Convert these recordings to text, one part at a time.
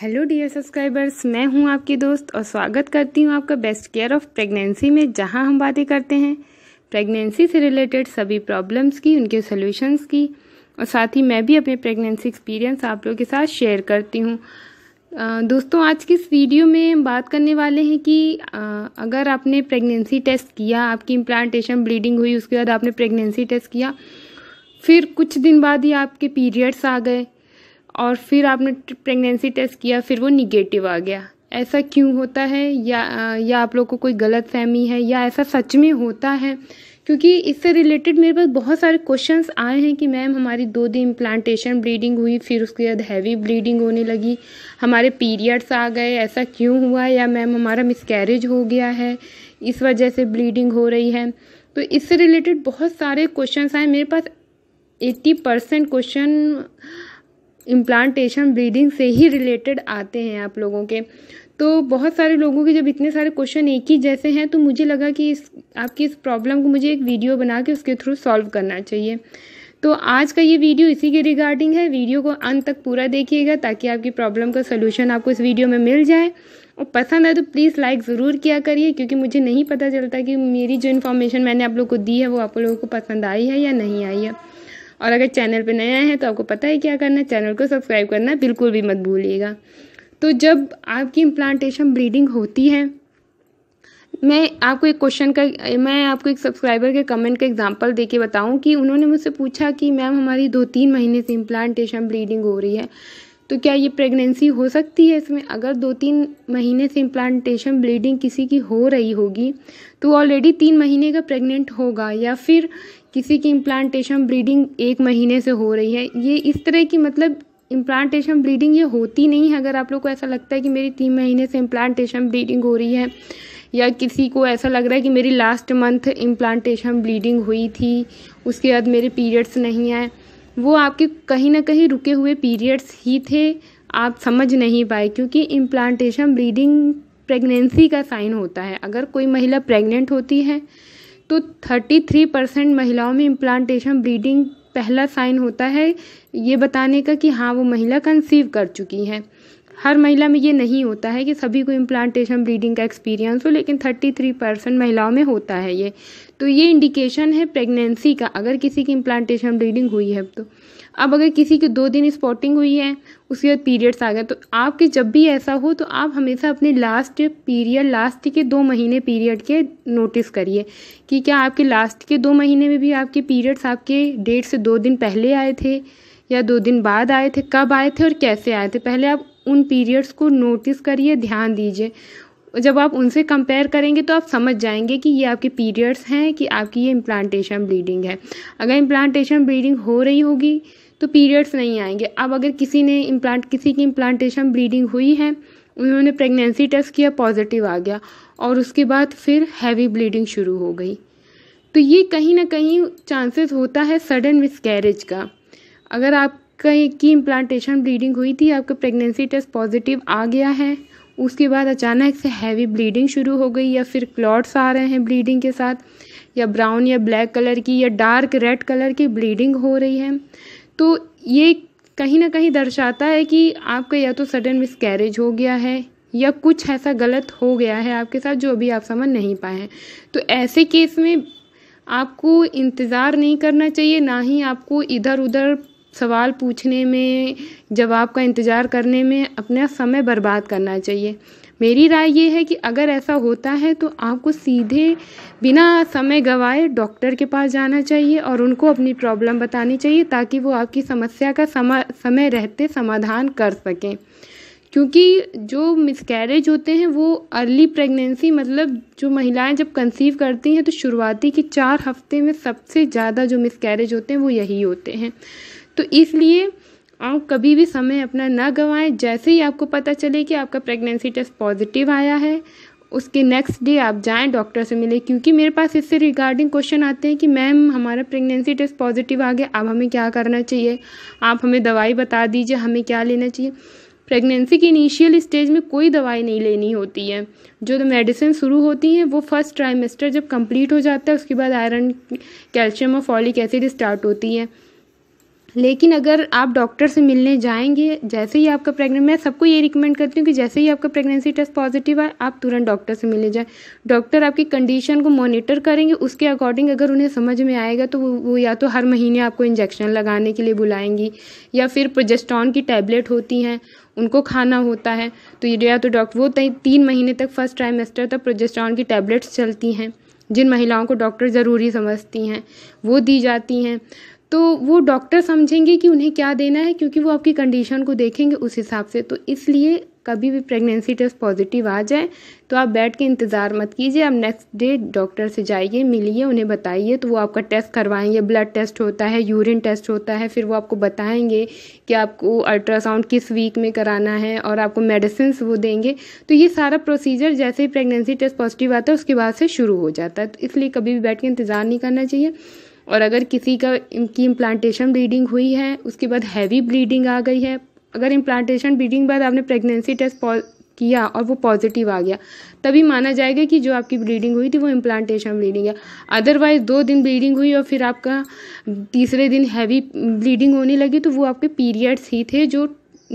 hello dear subscribers मैं हूं आपकी दोस्त और स्वागत करती हूं आपका बेस्ट केयर ऑफ प्रेगनेंसी में जहां हम बातें करते हैं प्रेगनेंसी से रिलेटेड सभी प्रॉब्लम्स की उनके सोल्यूशंस की और साथ ही मैं भी अपने प्रेगनेंसी एक्सपीरियंस आप लोगों के साथ शेयर करती हूँ दोस्तों आज की इस वीडियो में हम बात करने वाले हैं कि अगर आपने प्रेगनेंसी टेस्ट किया आपकी इम्प्लांटेशन ब्लीडिंग हुई उसके बाद आपने प्रेगनेंसी टेस्ट किया फिर कुछ दिन बाद ही आपके पीरियड्स आ गए और फिर आपने प्रेगनेंसी टेस्ट किया फिर वो निगेटिव आ गया ऐसा क्यों होता है या या आप लोग को कोई गलत फहमी है या ऐसा सच में होता है क्योंकि इससे रिलेटेड मेरे पास बहुत सारे क्वेश्चंस आए हैं कि मैम हमारी दो दिन इम्प्लांटेशन ब्लीडिंग हुई फिर उसके बाद हैवी ब्लीडिंग होने लगी हमारे पीरियड्स आ गए ऐसा क्यों हुआ या मैम हमारा मिसकैरेज हो गया है इस वजह से ब्लीडिंग हो रही है तो इससे रिलेटेड बहुत सारे क्वेश्चंस आए मेरे पास eighty percent question implantation bleeding से ही रिलेटेड आते हैं आप लोगों के तो बहुत सारे लोगों के जब इतने सारे क्वेश्चन एक ही जैसे हैं तो मुझे लगा कि इस आपकी इस प्रॉब्लम को मुझे एक वीडियो बना के उसके थ्रू सॉल्व करना चाहिए तो आज का ये वीडियो इसी के रिगार्डिंग है वीडियो को अंत तक पूरा देखिएगा ताकि आपकी प्रॉब्लम का सलूशन आपको इस वीडियो में मिल जाए और पसंद आए तो प्लीज़ लाइक ज़रूर किया करिए क्योंकि मुझे नहीं पता चलता कि मेरी जो इन्फॉर्मेशन मैंने आप लोग को दी है वो आप लोगों को पसंद आई है या नहीं आई है और अगर चैनल पर नए आए हैं तो आपको पता है क्या करना है चैनल को सब्सक्राइब करना बिल्कुल भी मत भूलिएगा तो जब आपकी इम्प्लांटेशन ब्लीडिंग होती है मैं आपको एक क्वेश्चन का मैं आपको एक सब्सक्राइबर के कमेंट का एग्जांपल दे के बताऊँ कि उन्होंने मुझसे पूछा कि मैम हमारी दो तीन महीने से इम्प्लांटेशन ब्लीडिंग हो रही है तो क्या ये प्रेगनेंसी हो सकती है इसमें अगर दो तीन महीने से इम्प्लांटेशन ब्लीडिंग किसी की हो रही होगी तो ऑलरेडी तीन महीने का प्रेग्नेंट होगा या फिर किसी की इम्प्लांटेशन ब्रीडिंग एक महीने से हो रही है ये इस तरह की मतलब इम्प्लांटेशन ब्रीडिंग ये होती नहीं है अगर आप लोग को ऐसा लगता है कि मेरी तीन महीने से इम्प्लांटेशन ब्रीडिंग हो रही है या किसी को ऐसा लग रहा है कि मेरी लास्ट मंथ इम्प्लांटेशन ब्लीडिंग हुई थी उसके बाद मेरे पीरियड्स नहीं आए वो आपके कहीं ना कहीं रुके हुए पीरियड्स ही थे आप समझ नहीं पाए क्योंकि इम्प्लांटेशन ब्लीडिंग प्रेगनेंसी का साइन होता है अगर कोई महिला प्रेग्नेंट होती है तो 33 परसेंट महिलाओं में इम्प्लांटेशन ब्रीडिंग पहला साइन होता है ये बताने का कि हाँ वो महिला कंसीव कर चुकी हैं हर महिला में ये नहीं होता है कि सभी को इम्प्लांटेशन ब्रीडिंग का एक्सपीरियंस हो लेकिन 33 परसेंट महिलाओं में होता है ये तो ये इंडिकेशन है प्रेगनेंसी का अगर किसी की इम्प्लांटेशन ब्लीडिंग हुई है तो अब अगर किसी के दो दिन स्पॉटिंग हुई है उसके बाद पीरियड्स आ गए तो आपके जब भी ऐसा हो तो आप हमेशा अपने लास्ट पीरियड लास्ट के दो महीने पीरियड के नोटिस करिए कि क्या आपके लास्ट के दो महीने में भी आपके पीरियड्स आपके डेट से दो दिन पहले आए थे या दो दिन बाद आए थे कब आए थे और कैसे आए थे पहले आप उन पीरियड्स को नोटिस करिए ध्यान दीजिए जब आप उनसे कंपेयर करेंगे तो आप समझ जाएंगे कि ये आपके पीरियड्स हैं कि आपकी ये इम्प्लांटेशन ब्लीडिंग है अगर इम्प्लांटेशन ब्लीडिंग हो रही होगी तो पीरियड्स नहीं आएंगे अब अगर किसी ने इम्प्लांट किसी की इम्प्लांटेशन ब्लीडिंग हुई है उन्होंने प्रेगनेंसी टेस्ट किया पॉजिटिव आ गया और उसके बाद फिर हैवी ब्लीडिंग शुरू हो गई तो ये कहीं ना कहीं चांसेस होता है सडन मिसकैरेज का अगर आप की इम्प्लांटेशन ब्लीडिंग हुई थी आपका प्रेगनेंसी टेस्ट पॉजिटिव आ गया है उसके बाद अचानक से हैवी ब्लीडिंग शुरू हो गई या फिर क्लॉट्स आ रहे हैं ब्लीडिंग के साथ या ब्राउन या ब्लैक कलर की या डार्क रेड कलर की ब्लीडिंग हो रही है तो ये कहीं ना कहीं दर्शाता है कि आपका या तो सडन मिस हो गया है या कुछ ऐसा गलत हो गया है आपके साथ जो अभी आप समझ नहीं पाए हैं तो ऐसे केस में आपको इंतज़ार नहीं करना चाहिए ना ही आपको इधर उधर सवाल पूछने में जवाब का इंतज़ार करने में अपना समय बर्बाद करना चाहिए मेरी राय ये है कि अगर ऐसा होता है तो आपको सीधे बिना समय गवाए डॉक्टर के पास जाना चाहिए और उनको अपनी प्रॉब्लम बतानी चाहिए ताकि वो आपकी समस्या का समा समय रहते समाधान कर सकें क्योंकि जो मिसकैरेज होते हैं वो अर्ली प्रेगनेंसी मतलब जो महिलाएं जब कंसीव करती हैं तो शुरुआती के चार हफ्ते में सबसे ज़्यादा जो मिसकैरेज होते हैं वो यही होते हैं तो इसलिए आप कभी भी समय अपना ना गवाएं जैसे ही आपको पता चले कि आपका प्रेगनेंसी टेस्ट पॉजिटिव आया है उसके नेक्स्ट डे आप जाएं डॉक्टर से मिलें क्योंकि मेरे पास इससे रिगार्डिंग क्वेश्चन आते हैं कि मैम हमारा प्रेगनेंसी टेस्ट पॉजिटिव आ गया अब हमें क्या करना चाहिए आप हमें दवाई बता दीजिए हमें क्या लेना चाहिए प्रेगनेंसी की इनिशियल स्टेज में कोई दवाई नहीं लेनी होती है जो तो मेडिसिन शुरू होती हैं वो फर्स्ट ट्राइमेस्टर जब कंप्लीट हो जाता है उसके बाद आयरन कैल्शियम और फॉलिक एसिड स्टार्ट होती है लेकिन अगर आप डॉक्टर से मिलने जाएंगे जैसे ही आपका प्रेगनेंट मैं सबको ये रिकमेंड करती हूँ कि जैसे ही आपका प्रेगनेंसी टेस्ट पॉजिटिव आए आप तुरंत डॉक्टर से मिलने जाएं डॉक्टर आपकी कंडीशन को मॉनिटर करेंगे उसके अकॉर्डिंग अगर उन्हें समझ में आएगा तो वो, वो या तो हर महीने आपको इंजेक्शन लगाने के लिए बुलाएंगी या फिर प्रोजेस्टॉन की टैबलेट होती हैं उनको खाना होता है तो या तो डॉक्टर वो तीन महीने तक फर्स्ट ट्राइमेस्टर तक प्रोजेस्टॉन की टैबलेट्स चलती हैं जिन महिलाओं को डॉक्टर ज़रूरी समझती हैं वो दी जाती हैं तो वो डॉक्टर समझेंगे कि उन्हें क्या देना है क्योंकि वो आपकी कंडीशन को देखेंगे उस हिसाब से तो इसलिए कभी भी प्रेगनेंसी टेस्ट पॉजिटिव आ जाए तो आप बैठ के इंतज़ार मत कीजिए आप नेक्स्ट डे डॉक्टर से जाइए मिलिए उन्हें बताइए तो वो आपका टेस्ट करवाएंगे ब्लड टेस्ट होता है यूरिन टेस्ट होता है फिर वो आपको बताएंगे कि आपको अल्ट्रासाउंड किस वीक में कराना है और आपको मेडिसिन वो देंगे तो ये सारा प्रोसीजर जैसे ही प्रेगनेंसी टेस्ट पॉजिटिव आता है उसके बाद से शुरू हो जाता है तो इसलिए कभी भी बैठ के इंतज़ार नहीं करना चाहिए और अगर किसी का की इम्प्लांटेशन ब्लीडिंग हुई है उसके बाद हैवी ब्लीडिंग आ गई है अगर इम्प्लांटेशन ब्लीडिंग बाद आपने प्रेगनेंसी टेस्ट किया और वो पॉजिटिव आ गया तभी माना जाएगा कि जो आपकी ब्लीडिंग हुई थी वो इम्प्लांटेशन ब्लीडिंग है अदरवाइज दो दिन ब्लीडिंग हुई और फिर आपका तीसरे दिन हैवी ब्लीडिंग होने लगी तो वो आपके पीरियड्स ही थे जो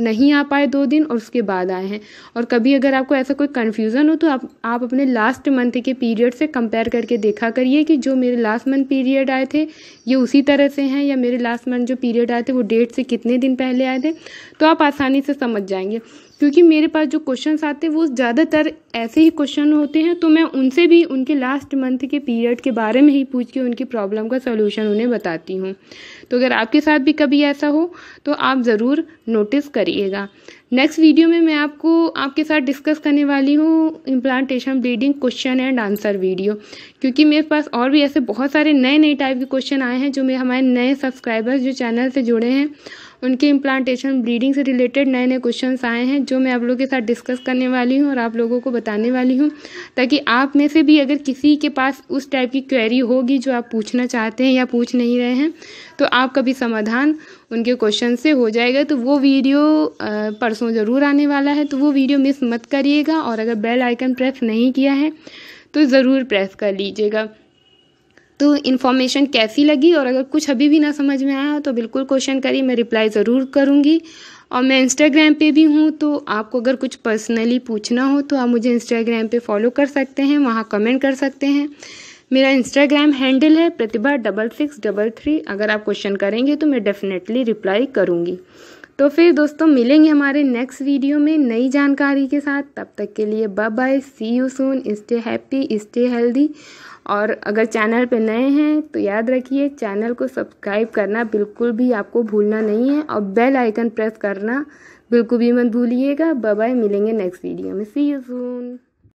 नहीं आ पाए दो दिन और उसके बाद आए हैं और कभी अगर आपको ऐसा कोई कन्फ्यूज़न हो तो आप आप अपने लास्ट मंथ के पीरियड से कंपेयर करके देखा करिए कि जो मेरे लास्ट मंथ पीरियड आए थे ये उसी तरह से हैं या मेरे लास्ट मंथ जो पीरियड आए थे वो डेट से कितने दिन पहले आए थे तो आप आसानी से समझ जाएंगे क्योंकि मेरे पास जो क्वेश्चन आते हैं वो ज़्यादातर ऐसे ही क्वेश्चन होते हैं तो मैं उनसे भी उनके लास्ट मंथ के पीरियड के बारे में ही पूछ के उनकी प्रॉब्लम का सोल्यूशन उन्हें बताती हूँ तो अगर आपके साथ भी कभी ऐसा हो तो आप ज़रूर नोटिस करिएगा नेक्स्ट वीडियो में मैं आपको आपके साथ डिस्कस करने वाली हूँ implantation bleeding question and answer video क्योंकि मेरे पास और भी ऐसे बहुत सारे नए नए टाइप के क्वेश्चन आए हैं जो मेरे हमारे नए सब्सक्राइबर्स जो चैनल से जुड़े हैं उनके इम्प्लांटेशन ब्लीडिंग से रिलेटेड नए नए क्वेश्चन आए हैं जो मैं आप लोगों के साथ डिस्कस करने वाली हूँ और आप लोगों को बताने वाली हूँ ताकि आप में से भी अगर किसी के पास उस टाइप की क्वेरी होगी जो आप पूछना चाहते हैं या पूछ नहीं रहे हैं तो आपका भी समाधान उनके क्वेश्चन से हो जाएगा तो वो वीडियो परसों ज़रूर आने वाला है तो वो वीडियो मिस मत करिएगा और अगर बेल आइकन प्रेस नहीं किया है तो ज़रूर प्रेस कर लीजिएगा तो इन्फॉर्मेशन कैसी लगी और अगर कुछ अभी भी ना समझ में आया तो बिल्कुल क्वेश्चन करिए मैं रिप्लाई ज़रूर करूँगी और मैं इंस्टाग्राम पे भी हूँ तो आपको अगर कुछ पर्सनली पूछना हो तो आप मुझे इंस्टाग्राम पे फॉलो कर सकते हैं वहाँ कमेंट कर सकते हैं मेरा इंस्टाग्राम हैंडल है Pratibha double six double three अगर आप क्वेश्चन करेंगे तो मैं डेफिनेटली रिप्लाई करूँगी तो फिर दोस्तों मिलेंगे हमारे नेक्स्ट वीडियो में नई जानकारी के साथ तब तक के लिए bye bye see you soon stay happy stay healthy और अगर चैनल पे नए हैं तो याद रखिए चैनल को सब्सक्राइब करना बिल्कुल भी आपको भूलना नहीं है और बेल आइकन प्रेस करना बिल्कुल भी मत भूलिएगा बाय मिलेंगे नेक्स्ट वीडियो में सी यू सून